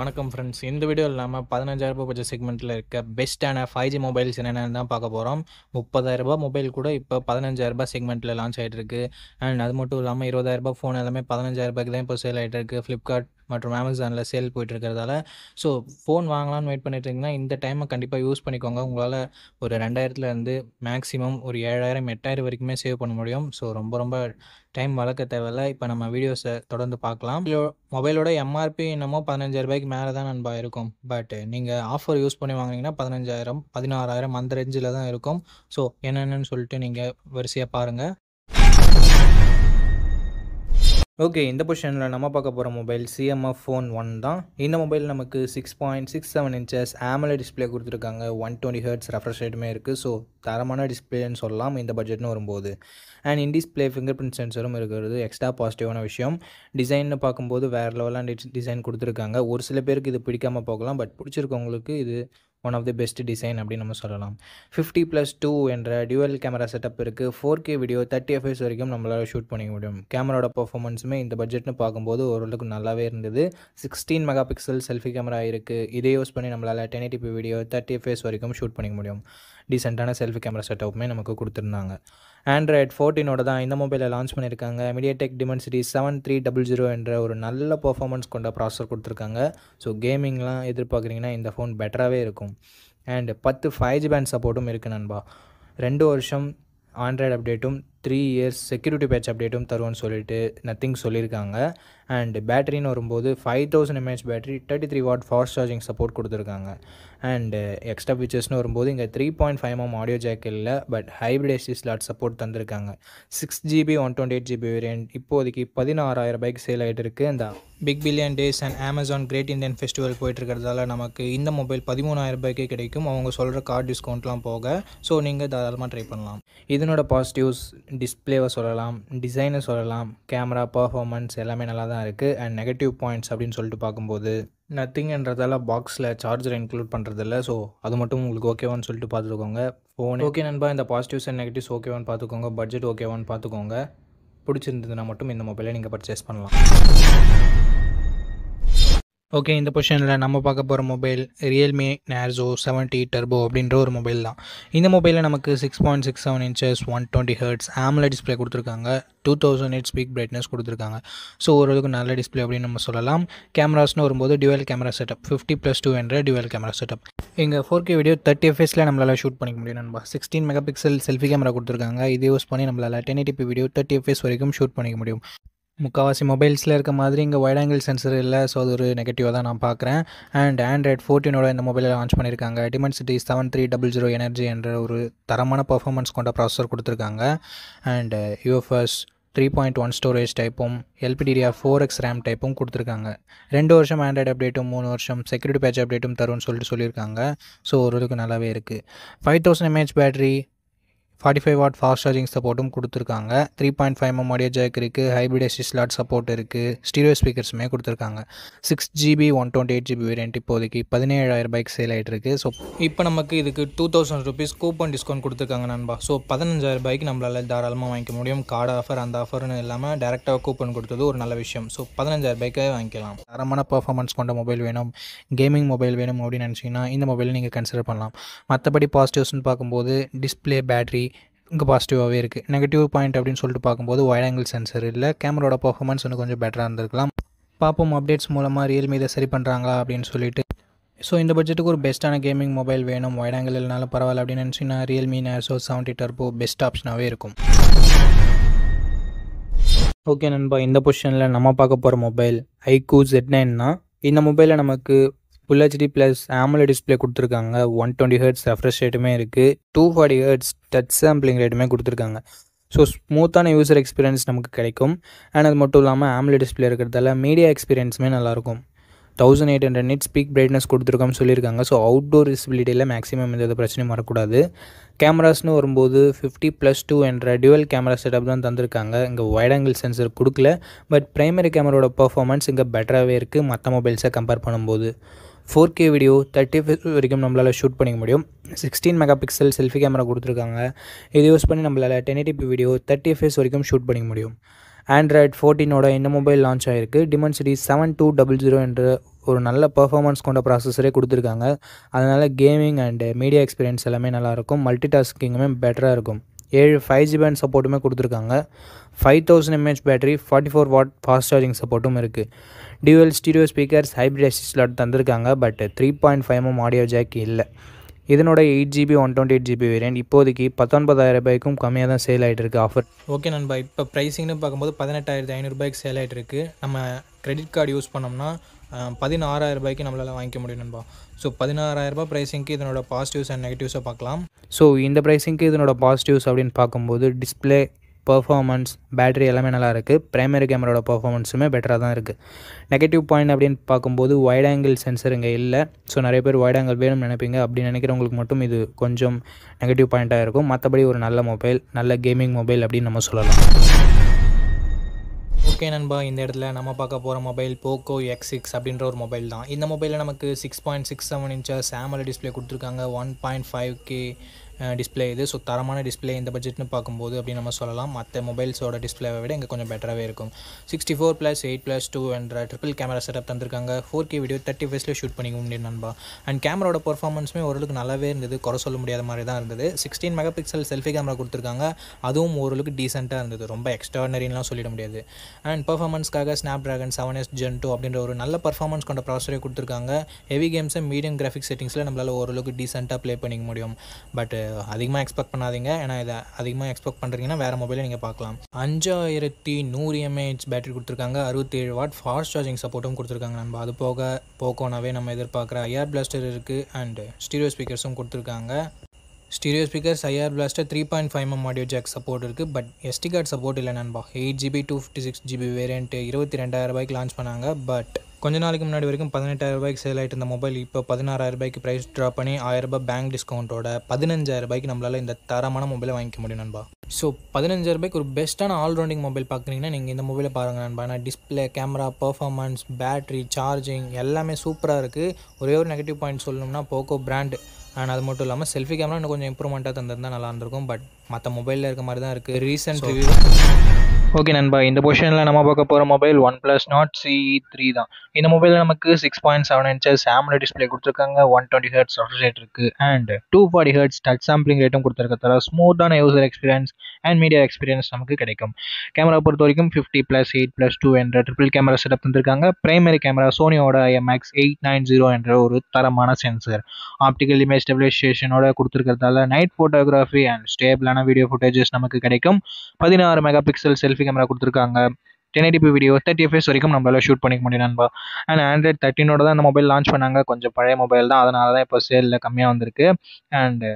வணக்கம் ஃப்ரெண்ட்ஸ் இந்த இல்லாமல் பதினஞ்சாயிரம் பதினஞ்சாயிரரூபா பட்ஜெட் செக்மெண்ட்டில் இருக்க பெஸ்ட்டான ஃபைவ் ஜி மொபைல்ஸ் என்னென்னு தான் பார்க்க போகிறோம் முப்பதாயிரரூபா மொபைல் கூட இப்போ பதினஞ்சாயிரரூபா செக்மெண்ட்டில் லான்ச் ஆகிட்டு இருக்குது அண்ட் அது மட்டும் இல்லாமல் இருபதாயிரரூபா ஃபோன் எல்லாமே பதினஞ்சாயிரரூபாய்க்கு தான் இப்போ சேல் ஆகிட்டு இருக்குது ஃப்ளிப்கார்ட் மற்றும் அமேசானில் சேல் இருக்கிறதால ஸோ ஃபோன் வாங்கலாம்னு வெயிட் பண்ணிட்டு இந்த டைமை கண்டிப்பாக யூஸ் பண்ணிக்கோங்க உங்களால் ஒரு ரெண்டாயிரத்துலேருந்து மேக்ஸிமம் ஒரு ஏழாயிரம் எட்டாயிரம் வரைக்குமே சேவ் பண்ண முடியும் ஸோ ரொம்ப ரொம்ப டைம் வளர்க்க தேவையில்ல இப்போ நம்ம வீடியோஸை தொடர்ந்து பார்க்கலாம் மொபைலோட எம்ஆர்பி என்னமோ ரூபாய்க்கு மேலே தான் நண்பா இருக்கும் பட் நீங்கள் ஆஃபர் யூஸ் பண்ணி வாங்கினீங்கன்னா பதினஞ்சாயிரம் பதினாறாயிரம் அந்த ரேஞ்சில் தான் இருக்கும் ஸோ என்னென்னு சொல்லிட்டு நீங்கள் வரிசையாக பாருங்கள் ஓகே இந்த பொசிஷனில் நம்ம பார்க்க போகிற மொபைல் சிஎம்எஃப் ஃபோன் ஒன் தான் இந்த மொபைல் நமக்கு six point six seven inches AMOLED display கொடுத்துருக்காங்க ஒன் டுவெண்ட்டி ஹர்ட்ஸ் ரெஃப்ரெஷ் ரேட்டுமே இருக்குது ஸோ தரமான டிஸ்பிளேன்னு சொல்லலாம் இந்த பட்ஜெட்னு வரும்போது and in display fingerprint சென்சரும் இருக்கிறது எக்ஸ்ட்ரா பாசிட்டிவான விஷயம் டிசைன்னு பார்க்கும்போது வேறு லெவலாக டிசைன் கொடுத்துருக்காங்க ஒரு சில பேருக்கு இது பிடிக்காமல் போகலாம் பட் பிடிச்சிருக்கவங்களுக்கு இது one of the best design அப்படின்னு நம்ம சொல்லலாம் ஃபிஃப்டி ப்ளஸ் டூ என்ற டியூவல் கேமரா செட்டப் இருக்குது four K video thirty FPS வரைக்கும் நம்மளால் ஷூட் பண்ணிக்க முடியும் கேமராவோட பர்ஃபார்மன்ஸுமே இந்த பட்ஜெட்னு பார்க்கும்போது ஓரளவுக்கு நல்லாவே இருந்தது sixteen megapixel selfie camera இருக்குது இதை யூஸ் பண்ணி நம்மளால் டென் வீடியோ தேர்ட்டி எஃப்எஸ் வரைக்கும் ஷூட் பண்ணிக்க முடியும் டீசெண்டான செல்ஃபி கேமரா செட்டப்புமே நமக்கு கொடுத்துருந்தாங்க ஆண்ட்ராய்ட் ஃபோர்டீனோட தான் இந்த மொபைலை லான்ச் பண்ணியிருக்காங்க MediaTek Dimensity seven three double zero என்ற ஒரு நல்ல பர்ஃபார்மன்ஸ் கொண்ட ப்ராசஸர் கொடுத்துருக்காங்க ஸோ கேமிங்லாம் எதிர்பார்க்குறீங்கன்னா இந்த ஃபோன் பெட்டராகவே இருக்கும் அண்ட் பத்து ஃபைவ் ஜி பேண்ட் சப்போர்ட்டும் இருக்குது நண்பா ரெண்டு வருஷம் ஆண்ட்ராய்டு அப்டேட்டும் த்ரீ இயர்ஸ் செக்யூரிட்டி பேட்ச் அப்டேட்டும் தருவோம்னு சொல்லிட்டு நத்திங் சொல்லியிருக்காங்க அண்ட் பேட்டரின்னு வரும்போது five thousand mAh battery thirty three watt fast charging support கொடுத்துருக்காங்க அண்ட் எக்ஸ்ட்ரா ஃபீச்சர்ஸ்னு வரும்போது இங்கே three point five M audio jack இல்லை but hybrid SD slot support தந்திருக்காங்க six GB one twenty eight GB variant இப்போதைக்கு பதினாறாயிரம் பைக் சேல் ஆகிட்டு இருக்குது இந்த big billion days and Amazon great Indian festival போயிட்டுருக்கிறதால நமக்கு இந்த மொபைல் பதிமூணாயிரம் ரூபாய்க்கே கிடைக்கும் அவங்க சொல்கிற கார்டு டிஸ்கவுண்ட்லாம் போக ஸோ நீங்கள் தாராளமாக ட்ரை பண்ணலாம் இதனோட பாசிட்டிவ்ஸ் டிஸ்பிளேவை சொல்லலாம் டிசைனை சொல்லலாம் கேமரா பர்ஃபார்மன்ஸ் எல்லாமே நல்லா தான் இருக்குது அண்ட் நெகட்டிவ் பாயிண்ட்ஸ் அப்படின்னு சொல்லிட்டு பார்க்கும்போது நத்திங்கன்றதால பாக்ஸில் சார்ஜர் இன்க்ளூட் பண்ணுறதில்ல ஸோ அது மட்டும் உங்களுக்கு ஓகேவான்னு சொல்லிட்டு பார்த்துக்கோங்க ஃபோன் ஓகே நண்பா இந்த பாசிட்டிவ்ஸ் அண்ட் நெகட்டிவ்ஸ் ஓகேவான்னு பார்த்துக்கோங்க பட்ஜெட் ஓகேவான்னு பார்த்துக்கோங்க பிடிச்சிருந்ததுன்னா மட்டும் இந்த மொபைலை நீங்கள் பர்ச்சேஸ் பண்ணலாம் ஓகே இந்த பொசிஷனில் நம்ம பார்க்க போகிற mobile Realme Narzo seventy turbo அப்படின்ற ஒரு மொபைல் தான் இந்த மொபைலில் நமக்கு six point six seven inches one twenty hertz AMOLED display கொடுத்துருக்காங்க two thousand eight speak brightness கொடுத்துருக்காங்க ஸோ ஓரளவுக்கு நல்ல டிஸ்பிளே அப்படின்னு நம்ம சொல்லலாம் கேமராஸ்னு வரும்போது dual camera setup fifty plus two என்ற டியூவல் கேமரா செட்டப் எங்கள் ஃபோர் கே வீடியோ தேர்ட்டி எஃப்எஸில் நம்மளால் ஷூட் பண்ணிக்க முடியும் நண்பா sixteen megapixel selfie camera கொடுத்துருக்காங்க இது யூஸ் பண்ணி நம்மளால் டென் வீடியோ தேர்ட்டி எஃப்எஸ் வரைக்கும் ஷூட் பண்ணிக்க முடியும் முக்கால்வாசி மொபைல்ஸில் இருக்க மாதிரி இங்கே ஒயிட் ஆங்கிள் சென்சர் இல்லை ஸோ அது ஒரு நெகட்டிவாக தான் நான் பார்க்குறேன் அண்ட் ஆண்ட்ராய்ட் ஃபோர்டீனோட இந்த மொபைலில் லான்ச் பண்ணியிருக்காங்க Dimensity seven three double zero energy என்ற ஒரு தரமான பர்ஃபார்மன்ஸ் கொண்ட ப்ராசஸர் கொடுத்துருக்காங்க and UFS three point one storage டைப்பும் எல்பிடிடிஆர் ஃபோர் எக்ஸ் ரேம் டைப்பும் கொடுத்துருக்காங்க ரெண்டு வருஷம் ஆண்ட்ராய்டு அப்டேட்டும் மூணு வருஷம் செக்யூரிட்டி பேட்ச் அப்டேட்டும் தரும்னு சொல்லிட்டு சொல்லியிருக்காங்க ஸோ ஓரளவுக்கு நல்லாவே இருக்குது five thousand mAh battery forty five watt fast charging சப்போர்ட்டும் கொடுத்துருக்காங்க three point five M audio jack இருக்குது ஹைபிரிட் எஸ்டி ஸ்லாட் சப்போர்ட் இருக்குது ஸ்டீரியோ ஸ்பீக்கர்ஸுமே கொடுத்துருக்காங்க six GB one twenty eight GB variant இப்போதைக்கு பதினேழாயிரம் பைக் சேல் ஆகிட்டு இருக்கு ஸோ இப்போ நமக்கு இதுக்கு two thousand rupees coupon discount கொடுத்துருக்காங்க நண்பா ஸோ பதினஞ்சாயிரம் பைக் நம்மளால் தாராளமாக வாங்கிக்க முடியும் கார்டு ஆஃபர் அந்த ஆஃபர்னு இல்லாமல் டேரெக்டாக கூப்பன் கொடுத்தது ஒரு நல்ல விஷயம் ஸோ பதினஞ்சாயிரம் பைக்கே வாங்கிக்கலாம் தரமான பர்ஃபார்மன்ஸ் கொண்ட மொபைல் வேணும் கேமிங் மொபைல் வேணும் அப்படின்னு நினச்சிங்கன்னா இந்த மொபைல் நீங்கள் கன்சிடர் பண்ணலாம் மற்றபடி பாசிட்டிவ்ஸ்னு பார்க்கும்போது டிஸ்பிளே பேட்டரி இங்கே பாசிட்டிவாகவே இருக்குது நெகட்டிவ் பாயிண்ட் அப்படின்னு சொல்லிட்டு பார்க்கும்போது வைட் ஆங்கிள் சென்சர் இல்லை கேமரோட பர்ஃபார்மன்ஸ் வந்து கொஞ்சம் பெட்டராக இருந்திருக்கலாம் பார்ப்போம் அப்டேட்ஸ் மூலமாக ரியல்மி இதை சரி பண்ணுறாங்களா அப்படின்னு சொல்லிட்டு ஸோ இந்த பட்ஜெட்டுக்கு ஒரு பெஸ்ட்டான கேமிங் மொபைல் வேணும் வைட் ஆங்கிள் இல்லைனால பரவாயில்ல அப்படின்னு நினச்சிங்கன்னா Realme Narzo seventy turbo best ஆப்ஷனாகவே இருக்கும் ஓகே நண்பா இந்த பொசிஷனில் நம்ம பார்க்க போகிற மொபைல் ஐக்கூ ஜெட் நைன்னா இந்த மொபைலில் நமக்கு full HD plus AMOLED display கொடுத்துருக்காங்க ஒன் டுவெண்ட்டி ஹெர்ட்ஸ் ரெஃப்ரெஷ் ரேட்டுமே இருக்குது two forty hertz touch sampling ரேட்டுமே கொடுத்துருக்காங்க ஸோ ஸ்மூத்தான யூசர் எக்ஸ்பீரியன்ஸ் நமக்கு கிடைக்கும் அண்ட் அது மட்டும் இல்லாமல் ஆமலை டிஸ்பிளே இருக்கிறதால மீடியா எக்ஸ்பீரியன்ஸுமே நல்லாயிருக்கும் thousand eight hundred nit speak brightness கொடுத்துருக்கோம்னு சொல்லியிருக்காங்க ஸோ அவுட்டோர் விசிபிலிட்டியில் மேக்ஸிமம் எந்த பிரச்சனையும் வரக்கூடாது கேமராஸ்னு வரும்போது ஃபிஃப்டி ப்ளஸ் டூ என்ற டியூவல் கேமரா செட்டப் தான் தந்திருக்காங்க இங்கே வைட் ஆங்கிள் சென்சர் கொடுக்கல பட் ப்ரைமரி கேமராவோட பர்ஃபார்மன்ஸ் இங்கே பெட்டராகவே இருக்குது மற்ற மொபைல்ஸை கம்பேர் பண்ணும்போது ஃபோர் கே வீடியோ தேர்ட்டி வரைக்கும் நம்மளால் ஷூட் பண்ணிக்க முடியும் sixteen megapixel selfie camera கொடுத்துருக்காங்க இது யூஸ் பண்ணி நம்மளால் ten eighty video thirty FPS வரைக்கும் ஷூட் பண்ணிக்க முடியும் ஆண்ட்ராய்ட் ஃபோர்டீனோட இந்த மொபைல் லான்ச் ஆகிருக்கு Dimensity seven two double zero என்ற ஒரு நல்ல பர்ஃபார்மன்ஸ் கொண்ட ப்ராசஸரே கொடுத்துருக்காங்க அதனால் கேமிங் அண்டு மீடியா எக்ஸ்பீரியன்ஸ் எல்லாமே நல்லாயிருக்கும் மல்டி டாஸ்கிங்குமே பெட்டராக இருக்கும் ஏழு ஃபைவ் ஜி பேண்ட் சப்போர்ட்டுமே கொடுத்துருக்காங்க five thousand mAh battery forty four watt fast charging சப்போர்ட்டும் இருக்குது dual stereo speakers hybrid SD slot தந்திருக்காங்க but three point five M audio jack இல்லை இதனோட eight GB one twenty eight GB variant இப்போதைக்கு பத்தொன்பதாயிரம் ரூபாய்க்கும் கம்மியாக தான் சேல் ஆகிட்டு இருக்கு ஆஃபர் ஓகே நண்பா இப்போ ப்ரைஸிங்னு பார்க்கும்போது பதினெட்டாயிரத்து ஐநூறுபாய்க்கு சேல் ஆகிட்டு இருக்குது நம்ம கிரெடிட் கார்டு யூஸ் பண்ணோம்னா பதினாறாயிரம் ரூபாய்க்கு நம்மளால் வாங்கிக்க முடியும் நண்பா ஸோ பதினாறாயிரரூபா ப்ரைஸிங்க்கு இதனோட பாசிட்டிவ்ஸ் அண்ட் நெகட்டிவ்ஸை பார்க்கலாம் ஸோ இந்த ப்ரைஸிங்க்கு இதனோட பாசிட்டிவ்ஸ் அப்படின்னு பார்க்கும்போது டிஸ்பிளே பர்ஃபார்மன்ஸ் பேட்ரி எல்லாமே நல்லா இருக்குது ப்ரைமரி கேமராவோட பர்ஃபார்மன்ஸுமே பெட்டராக தான் இருக்குது நெகட்டிவ் பாயிண்ட் அப்படின்னு பார்க்கும்போது வைட் ஆங்கிள் சென்சர் இங்கே இல்லை ஸோ நிறைய பேர் வைட் ஆங்கிள் வேணும்னு நினைப்பீங்க அப்படின்னு நினைக்கிறவங்களுக்கு மட்டும் இது கொஞ்சம் நெகட்டிவ் பாயிண்ட்டாக இருக்கும் மற்றபடி ஒரு நல்ல மொபைல் நல்ல கேமிங் மொபைல் அப்படின்னு நம்ம சொல்லலாம் ஓகே நண்பா இந்த இடத்துல நம்ம பார்க்க போகிற மொபைல் போக்கோ எக்ஸ் சிக்ஸ் அப்படின்ற ஒரு மொபைல் தான் இந்த மொபைலில் நமக்கு சிக்ஸ் பாயிண்ட் சிக்ஸ் செவன் இன்ச்சாக சேமலை டிஸ்பிளே கொடுத்துருக்காங்க one point five K display இது ஸோ தரமான டிஸ்பிளே இந்த பட்ஜெட்னு பார்க்கும்போது அப்படின்னு நம்ம சொல்லலாம் மற்ற மொபைல்ஸோட டிஸ்பிளேவை விட இங்கே கொஞ்சம் பெட்டராகவே இருக்கும் sixty four plus eight plus two என்ற ட்ரிபிள் கேமரா செட்டப் தந்திருக்காங்க ஃபோர் கே வீடியோ தேர்ட்டி ஃபைஸ்ல ஷூட் பண்ணிக்க முடியும் நண்பா அண்ட் கேமராட பர்ஃபார்மன்ஸுமே ஓரளவுக்கு நல்லாவே இருந்தது குறை சொல்ல முடியாத மாதிரி தான் இருந்தது sixteen megapixel selfie camera கொடுத்துருக்காங்க அதுவும் ஓரளவுக்கு டீசெண்டாக இருந்தது ரொம்ப எக்ஸ்ட்ரானரின்லாம் சொல்லிட முடியாது அண்ட் பர்ஃபார்மன்ஸ்க்காக Snapdragon seven S gen two அப்படின்ற ஒரு நல்ல பர்ஃபார்மன்ஸ் கொண்ட ப்ராசரே கொடுத்துருக்காங்க ஹெவி கேம்ஸை மீடியம் கிராஃபிக் செட்டிங்ஸில் நம்மளால் ஓரளவுக்கு டீசெண்டாக ப்ளே பண்ணிக்க முடியும் பட் அதிகமாக எக்ஸ்பெக்ட் பண்ணாதீங்க ஏன்னா இதை அதிகமாக எக்ஸ்பெக்ட் பண்ணுறீங்கன்னா வேறு மொபைலையும் நீங்கள் பார்க்கலாம் அஞ்சாயிரத்தி நூறு எம்ஏஹெச் பேட்டரி கொடுத்துருக்காங்க அறுபத்தேழு வாட் ஃபாஸ்ட் சார்ஜிங் சப்போர்ட்டும் கொடுத்துருக்காங்க நம்ம அது போக போக்கோனாவே நம்ம எதிர்பார்க்குற ஐஆர் பிளாஸ்டர் இருக்குது அண்டு ஸ்டீரியோ ஸ்பீக்கர்ஸும் கொடுத்துருக்காங்க stereo speakers IR blaster three point five M audio jack support இருக்குது பட் எஸ்டி கார்டு சப்போர்ட் இல்லை நண்பா eight GB two fifty six GB variant இருபத்தி ரெண்டாயிரம் ரூபாய்க்கு லான்ச் பண்ணாங்க பட் கொஞ்ச நாளைக்கு முன்னாடி வரைக்கும் பதினெட்டாயிரம் ரூபாய்க்கு சேல் ஆகிட்டு இருந்த மொபைல் இப்போ பதினாறாயிரம் ரூபாய்க்கு ப்ரைஸ் ட்ராப் பண்ணி ஆயிரரூபா பேங்க் டிஸ்கவுண்ட்டோட பதினஞ்சாயிரம் ரூபாய்க்கு நம்மளால் இந்த தரமான மொபைலை வாங்கிக்க முடியும் நண்பா ஸோ பதினஞ்சாயிரம் ரூபாய்க்கு ஒரு பெஸ்ட்டான ஆல்ரவுண்டிங் மொபைல் பார்க்குறீங்கன்னா நீங்கள் இந்த மொபைலை பாருங்கள் நண்பா ஏன்னா display camera performance battery charging எல்லாமே சூப்பராக இருக்குது ஒரே ஒரு நெகட்டிவ் பாயிண்ட் சொல்லணும்னா போக்கோ பிராண்ட் அண்ட் அது மட்டும் இல்லாமல் செல்ஃபி கேமரா இன்னும் கொஞ்சம் இம்ப்ரூவ்மெண்ட்டாக தந்திருந்தால் நல்லா இருந்திருக்கும் பட் மற்ற மொபைலில் இருக்க மாதிரி தான் இருக்குது ரீசெண்ட் ரிவ்யூ ஓகே நண்பா இந்த பொசிஷனில் நம்ம பார்க்க போகிற mobile OnePlus Nord C three தான் இந்த மொபைலில் நமக்கு six point seven inches AMOLED display கொடுத்துருக்காங்க ஒன் டுவெண்ட்டி ஹர்ட்ஸ் ரேட் இருக்குது and two forty hertz touch sampling ரேட்டும் கொடுத்துருக்கதால ஸ்மூத்தான user experience and media experience நமக்கு கிடைக்கும் கேமரா பொறுத்த வரைக்கும் fifty plus eight plus two என்ற ட்ரிபிள் கேமரா செட்டப் தந்திருக்காங்க பிரைமரி கேமரா சோனியோட எம்எக்ஸ் எயிட் நைன் ஜீரோ என்ற ஒரு தரமான சென்சர் ஆப்டிக்கல் இமேஜ் ஸ்டெபிலைசேஷனோட கொடுத்துருக்கிறதால நைட் ஃபோட்டோகிராஃபி அண்ட் ஸ்டேபிளான வீடியோ ஃபுட்டேஜஸ் நமக்கு கிடைக்கும் பதினாறு megapixel selfie selfie camera கொடுத்துருக்காங்க டென் ஐடிபி வீடியோ தேர்ட்டி எஃப்எஸ் வரைக்கும் நம்மளால ஷூட் பண்ணிக்க முடியும் நண்பா அண்ட் ஆண்ட்ராய்ட் தேர்ட்டினோட தான் இந்த மொபைல் லான்ச் பண்ணாங்க கொஞ்சம் பழைய மொபைல் தான் அதனால தான் இப்போ சேலில் கம்மியாக வந்திருக்கு and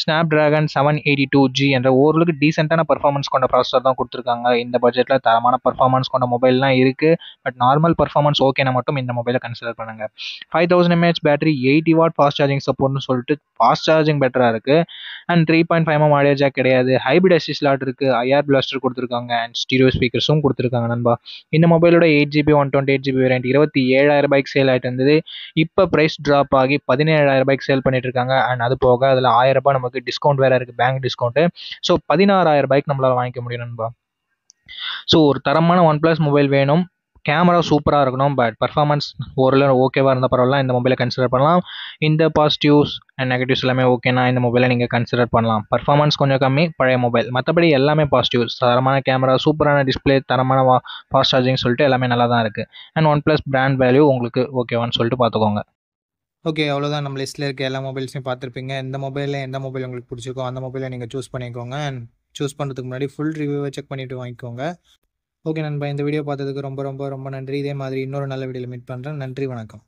Snapdragon seven eighty two G என்ற ஓரளவுக்கு டீசெண்டான பர்ஃபார்மன்ஸ் கொண்ட ப்ராசஸர் தான் கொடுத்துருக்காங்க இந்த பட்ஜெட்டில் தரமான பர்ஃபார்மன்ஸ் கொண்ட மொபைல்லாம் இருக்குது பட் நார்மல் பர்ஃபார்மன்ஸ் ஓகேனா மட்டும் இந்த மொபைலை கன்சிடர் பண்ணுங்கள் five thousand mAh battery eighty watt fast charging சப்போர்ட்னு சொல்லிட்டு ஃபாஸ்ட் சார்ஜிங் பெட்டராக இருக்குது and three point five M audio கிடையாது ஹைபிரிட் அசிஸ் லாட் இருக்குது ஐஆர் பிளாஸ்டர் கொடுத்துருக்காங்க அண்ட் ஸ்டீரியோ ஸ்பீக்கர்ஸும் கொடுத்துருக்காங்க நண்பா இந்த மொபைலோட eight GB one twenty eight GB variant இருபத்தி ஏழாயிரம் ரூபாய்க்கு சேல் ஆகிட்டு இருந்தது இப்போ ப்ரைஸ் ட்ராப் ஆகி பதினேழாயிரம் ரூபாய்க்கு சேல் பண்ணிட்டு இருக்காங்க அண்ட் அது போக அதில் ஆயிரம் ரூபாய் நம்ம நமக்கு டிஸ்கவுண்ட் வேற இருக்கு பேங்க் டிஸ்கவுண்ட் ஸோ பதினாறாயிரம் ரூபாய்க்கு நம்மளால வாங்கிக்க முடியும் நண்பா ஸோ ஒரு தரமான ஒன் பிளஸ் மொபைல் வேணும் கேமரா சூப்பராக இருக்கணும் பட் பர்ஃபார்மன்ஸ் ஓரளவு ஓகேவாக இருந்தால் பரவாயில்ல இந்த மொபைலை கன்சிடர் பண்ணலாம் இந்த பாசிட்டிவ்ஸ் அண்ட் நெகட்டிவ்ஸ் எல்லாமே ஓகேனா இந்த மொபைலை நீங்கள் கன்சிடர் பண்ணலாம் பர்ஃபார்மன்ஸ் கொஞ்சம் கம்மி பழைய மொபைல் மற்றபடி எல்லாமே பாசிட்டிவ்ஸ் தரமான கேமரா சூப்பரான டிஸ்பிளே தரமான ஃபாஸ்ட் சார்ஜிங் சொல்லிட்டு எல்லாமே நல்லா தான் இருக்குது and OnePlus brand value உங்களுக்கு ஓகேவான்னு சொல்லிட்டு பார்த்துக்கோங்க ஓகே அவ்வளோதான் நம்ம லிஸ்ட்டில் இருக்க எல்லா மொபைல்ஸையும் பார்த்துருப்பீங்க எந்த மொபைலில் எந்த மொபைல் உங்களுக்கு பிடிச்சிருக்கோ அந்த மொபைலை நீங்கள் சூஸ் பண்ணிக்கோங்க அண்ட் சூஸ் பண்ணுறதுக்கு முன்னாடி ஃபுல் ரிவ்யூவை செக் பண்ணிவிட்டு வாங்கிக்கோங்க ஓகே நண்பா இந்த வீடியோ பார்த்ததுக்கு ரொம்ப ரொம்ப ரொம்ப நன்றி இதே மாதிரி இன்னொரு நல்ல வீடியோவில் மீட் பண்ணுறேன் நன்றி வணக்கம்